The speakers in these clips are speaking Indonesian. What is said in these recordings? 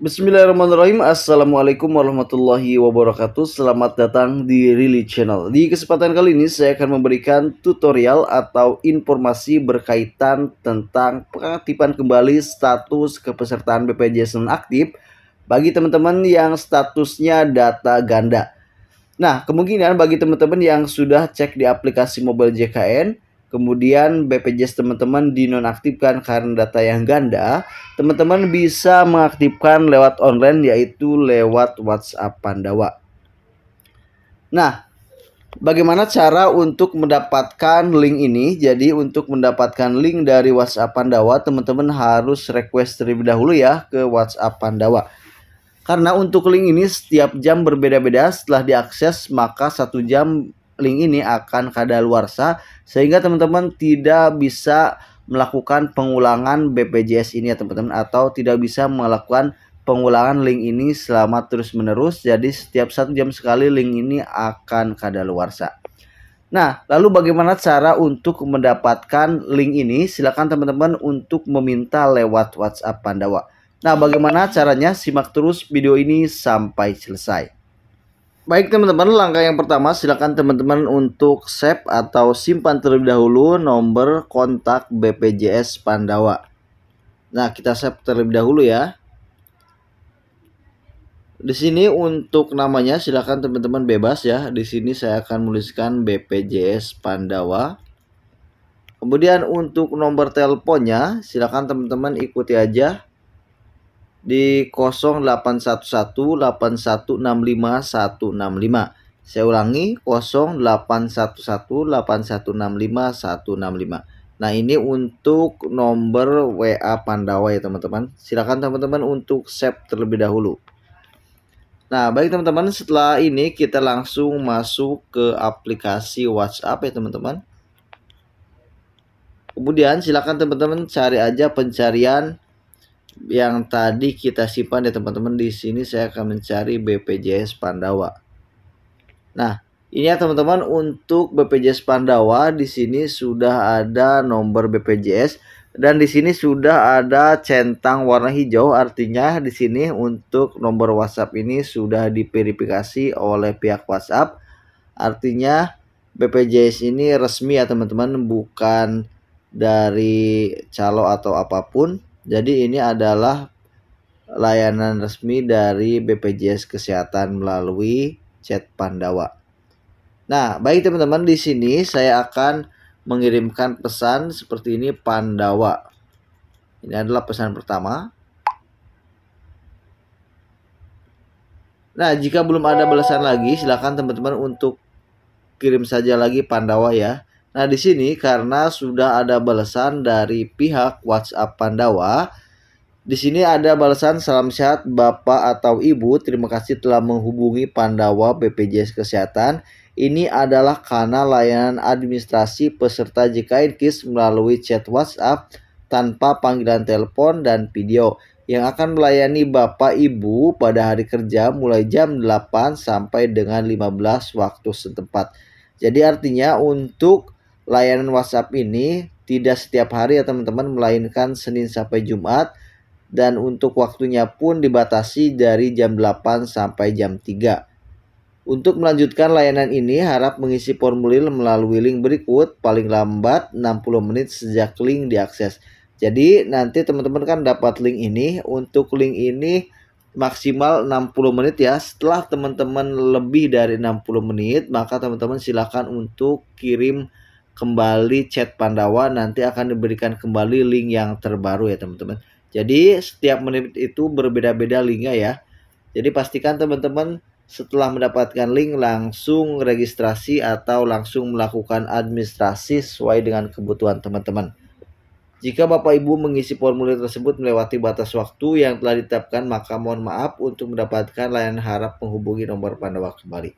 Bismillahirrahmanirrahim Assalamualaikum warahmatullahi wabarakatuh Selamat datang di Rili Channel Di kesempatan kali ini saya akan memberikan tutorial atau informasi berkaitan tentang pengaktifan kembali status kepesertaan BPJS nonaktif Bagi teman-teman yang statusnya data ganda Nah kemungkinan bagi teman-teman yang sudah cek di aplikasi mobile JKN Kemudian BPJS teman-teman dinonaktifkan karena data yang ganda. Teman-teman bisa mengaktifkan lewat online yaitu lewat WhatsApp Pandawa. Nah, bagaimana cara untuk mendapatkan link ini? Jadi untuk mendapatkan link dari WhatsApp Pandawa, teman-teman harus request terlebih dahulu ya ke WhatsApp Pandawa. Karena untuk link ini setiap jam berbeda-beda setelah diakses maka satu jam link ini akan kadaluarsa sehingga teman-teman tidak bisa melakukan pengulangan BPJS ini ya teman-teman atau tidak bisa melakukan pengulangan link ini selama terus-menerus jadi setiap satu jam sekali link ini akan kadaluarsa. Nah, lalu bagaimana cara untuk mendapatkan link ini? Silakan teman-teman untuk meminta lewat WhatsApp Pandawa. Nah, bagaimana caranya? Simak terus video ini sampai selesai. Baik teman-teman, langkah yang pertama silakan teman-teman untuk save atau simpan terlebih dahulu nomor kontak BPJS Pandawa. Nah, kita save terlebih dahulu ya. Di sini untuk namanya silakan teman-teman bebas ya. Di sini saya akan menuliskan BPJS Pandawa. Kemudian untuk nomor teleponnya silakan teman-teman ikuti aja di 0811 165 Saya ulangi 0811-8165-165. Nah, ini untuk nomor WA Pandawa ya, teman-teman. Silakan teman-teman untuk save terlebih dahulu. Nah, baik teman-teman, setelah ini kita langsung masuk ke aplikasi WhatsApp ya, teman-teman. Kemudian silakan teman-teman cari aja pencarian yang tadi kita simpan ya teman-teman di sini saya akan mencari BPJS Pandawa. Nah, ini ya teman-teman untuk BPJS Pandawa di sini sudah ada nomor BPJS dan di sini sudah ada centang warna hijau artinya di sini untuk nomor WhatsApp ini sudah diverifikasi oleh pihak WhatsApp. Artinya BPJS ini resmi ya teman-teman bukan dari calo atau apapun jadi ini adalah layanan resmi dari BPJS Kesehatan melalui chat Pandawa. Nah, baik teman-teman di sini saya akan mengirimkan pesan seperti ini Pandawa. Ini adalah pesan pertama. Nah, jika belum ada balasan lagi, silakan teman-teman untuk kirim saja lagi Pandawa ya. Nah, di sini karena sudah ada balasan dari pihak WhatsApp Pandawa, di sini ada balasan salam sehat Bapak atau Ibu. Terima kasih telah menghubungi Pandawa BPJS Kesehatan. Ini adalah karena layanan administrasi peserta JKN KIS melalui chat WhatsApp tanpa panggilan telepon dan video yang akan melayani Bapak Ibu pada hari kerja mulai jam 8 sampai dengan 15 waktu setempat. Jadi artinya untuk layanan WhatsApp ini tidak setiap hari ya teman-teman melainkan Senin sampai Jumat dan untuk waktunya pun dibatasi dari jam 8 sampai jam 3. Untuk melanjutkan layanan ini harap mengisi formulir melalui link berikut paling lambat 60 menit sejak link diakses. Jadi nanti teman-teman kan dapat link ini untuk link ini maksimal 60 menit ya. Setelah teman-teman lebih dari 60 menit, maka teman-teman silakan untuk kirim kembali chat Pandawa nanti akan diberikan kembali link yang terbaru ya teman-teman. Jadi setiap menit itu berbeda-beda linknya ya. Jadi pastikan teman-teman setelah mendapatkan link langsung registrasi atau langsung melakukan administrasi sesuai dengan kebutuhan teman-teman. Jika Bapak Ibu mengisi formulir tersebut melewati batas waktu yang telah ditetapkan, maka mohon maaf untuk mendapatkan layanan harap menghubungi nomor Pandawa kembali.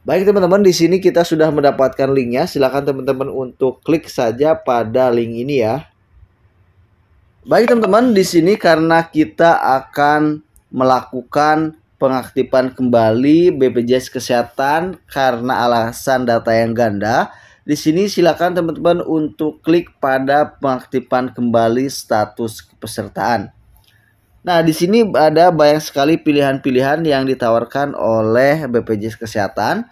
Baik teman-teman, di sini kita sudah mendapatkan linknya. Silahkan teman-teman untuk klik saja pada link ini ya. Baik teman-teman, di sini karena kita akan melakukan pengaktifan kembali BPJS Kesehatan karena alasan data yang ganda. Di sini silakan teman-teman untuk klik pada pengaktifan kembali status kepesertaan. Nah, di sini ada banyak sekali pilihan-pilihan yang ditawarkan oleh BPJS Kesehatan.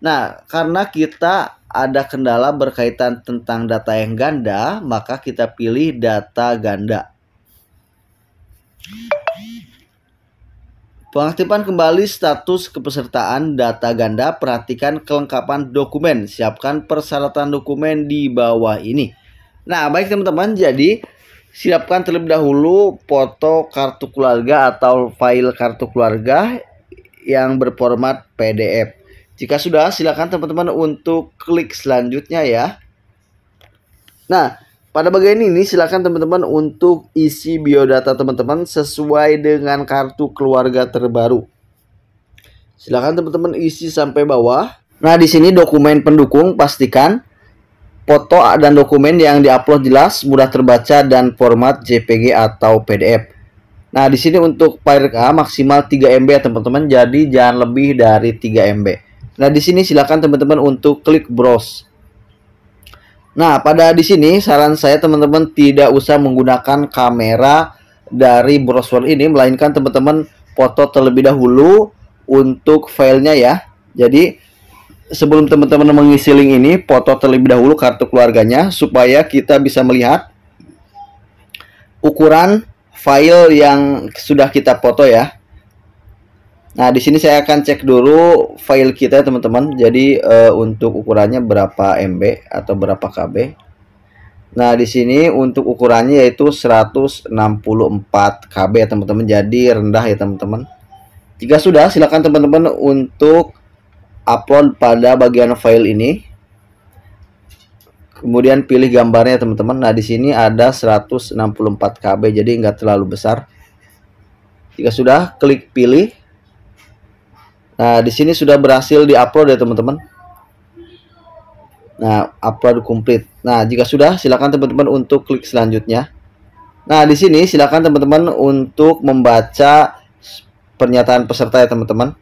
Nah, karena kita ada kendala berkaitan tentang data yang ganda, maka kita pilih data ganda. Pengaktifan kembali status kepesertaan data ganda, perhatikan kelengkapan dokumen, siapkan persyaratan dokumen di bawah ini. Nah, baik teman-teman, jadi Siapkan terlebih dahulu foto kartu keluarga atau file kartu keluarga yang berformat PDF. Jika sudah, silakan teman-teman untuk klik selanjutnya ya. Nah, pada bagian ini silakan teman-teman untuk isi biodata teman-teman sesuai dengan kartu keluarga terbaru. Silakan teman-teman isi sampai bawah. Nah, di sini dokumen pendukung pastikan foto dan dokumen yang diupload jelas, mudah terbaca dan format JPG atau PDF. Nah, di sini untuk file RKA maksimal 3 MB ya teman-teman, jadi jangan lebih dari 3 MB. Nah, di sini silakan teman-teman untuk klik browse. Nah, pada di sini saran saya teman-teman tidak usah menggunakan kamera dari browser ini melainkan teman-teman foto terlebih dahulu untuk filenya ya. Jadi sebelum teman-teman mengisi link ini, foto terlebih dahulu kartu keluarganya supaya kita bisa melihat ukuran file yang sudah kita foto ya. Nah, di sini saya akan cek dulu file kita teman-teman. Jadi uh, untuk ukurannya berapa MB atau berapa KB. Nah, di sini untuk ukurannya yaitu 164 KB ya teman-teman. Jadi rendah ya teman-teman. Jika sudah, silakan teman-teman untuk upload pada bagian file ini. Kemudian pilih gambarnya teman-teman. Nah, di sini ada 164 KB, jadi nggak terlalu besar. Jika sudah, klik pilih. Nah, di sini sudah berhasil diupload ya teman-teman. Nah, upload complete. Nah, jika sudah, silakan teman-teman untuk klik selanjutnya. Nah, di sini silakan teman-teman untuk membaca pernyataan peserta ya teman-teman.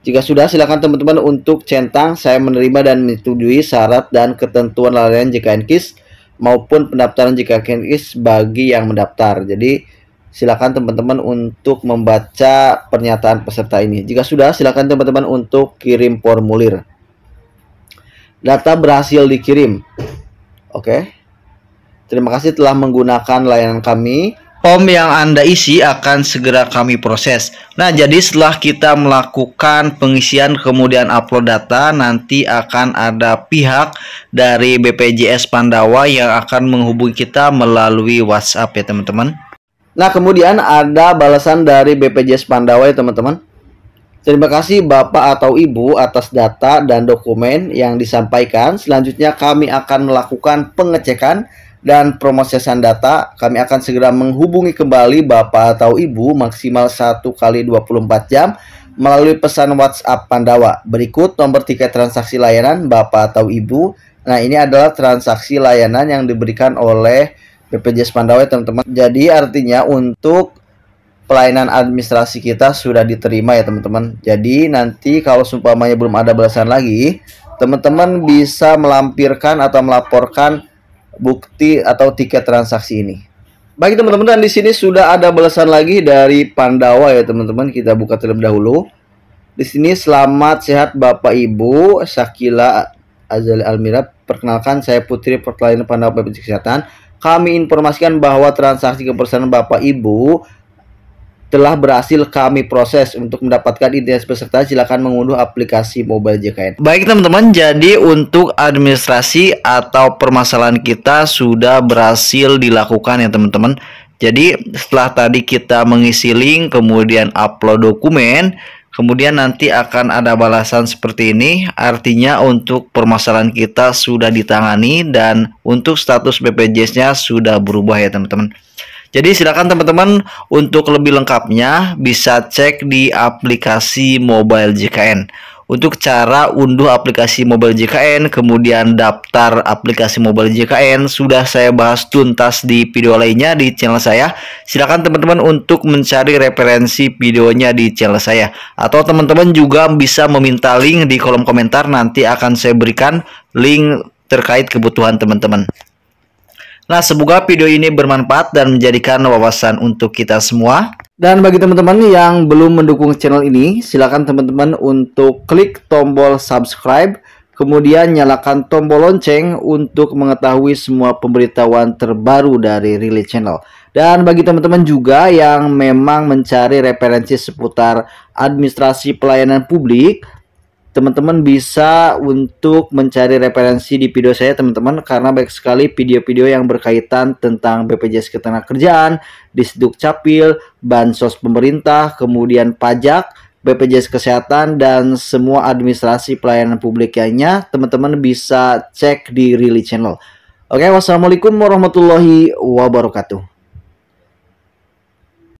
Jika sudah, silakan teman-teman untuk centang. Saya menerima dan menyetujui syarat dan ketentuan layanan JKN KIS maupun pendaftaran JKN KIS bagi yang mendaftar. Jadi, silakan teman-teman untuk membaca pernyataan peserta ini. Jika sudah, silakan teman-teman untuk kirim formulir. Data berhasil dikirim. Oke. Terima kasih telah menggunakan layanan kami. Form yang Anda isi akan segera kami proses. Nah, jadi setelah kita melakukan pengisian kemudian upload data, nanti akan ada pihak dari BPJS Pandawa yang akan menghubungi kita melalui WhatsApp ya, teman-teman. Nah, kemudian ada balasan dari BPJS Pandawa ya, teman-teman. Terima kasih Bapak atau Ibu atas data dan dokumen yang disampaikan. Selanjutnya kami akan melakukan pengecekan dan pemrosesan data, kami akan segera menghubungi kembali Bapak atau Ibu maksimal 1 kali 24 jam melalui pesan WhatsApp Pandawa. Berikut nomor tiket transaksi layanan Bapak atau Ibu. Nah, ini adalah transaksi layanan yang diberikan oleh BPJS Pandawa, ya, teman-teman. Jadi artinya untuk pelayanan administrasi kita sudah diterima ya, teman-teman. Jadi nanti kalau seumpamanya belum ada belasan lagi, teman-teman bisa melampirkan atau melaporkan bukti atau tiket transaksi ini. Baik teman-teman dan di sini sudah ada balasan lagi dari Pandawa ya teman-teman. Kita buka terlebih dahulu. Di sini selamat sehat Bapak Ibu Sakila Azali Almira. Perkenalkan saya Putri Pertalian Pandawa Bpjs Kesehatan. Kami informasikan bahwa transaksi kepesanan Bapak Ibu telah berhasil kami proses untuk mendapatkan identitas peserta silakan mengunduh aplikasi Mobile JKN. Baik teman-teman, jadi untuk administrasi atau permasalahan kita sudah berhasil dilakukan ya teman-teman. Jadi setelah tadi kita mengisi link kemudian upload dokumen Kemudian nanti akan ada balasan seperti ini, artinya untuk permasalahan kita sudah ditangani dan untuk status BPJS-nya sudah berubah ya teman-teman. Jadi silakan teman-teman untuk lebih lengkapnya bisa cek di aplikasi Mobile JKN. Untuk cara unduh aplikasi Mobile JKN, kemudian daftar aplikasi Mobile JKN sudah saya bahas tuntas di video lainnya di channel saya. Silakan teman-teman untuk mencari referensi videonya di channel saya atau teman-teman juga bisa meminta link di kolom komentar nanti akan saya berikan link terkait kebutuhan teman-teman. Nah, semoga video ini bermanfaat dan menjadikan wawasan untuk kita semua. Dan bagi teman-teman yang belum mendukung channel ini, silakan teman-teman untuk klik tombol subscribe, kemudian nyalakan tombol lonceng untuk mengetahui semua pemberitahuan terbaru dari Relay Channel. Dan bagi teman-teman juga yang memang mencari referensi seputar administrasi pelayanan publik, teman-teman bisa untuk mencari referensi di video saya teman-teman karena banyak sekali video-video yang berkaitan tentang BPJS Ketenagakerjaan, Disduk Capil, bansos pemerintah, kemudian pajak, BPJS Kesehatan dan semua administrasi pelayanan publik lainnya, teman-teman bisa cek di Rili Channel. Oke, wassalamualaikum warahmatullahi wabarakatuh.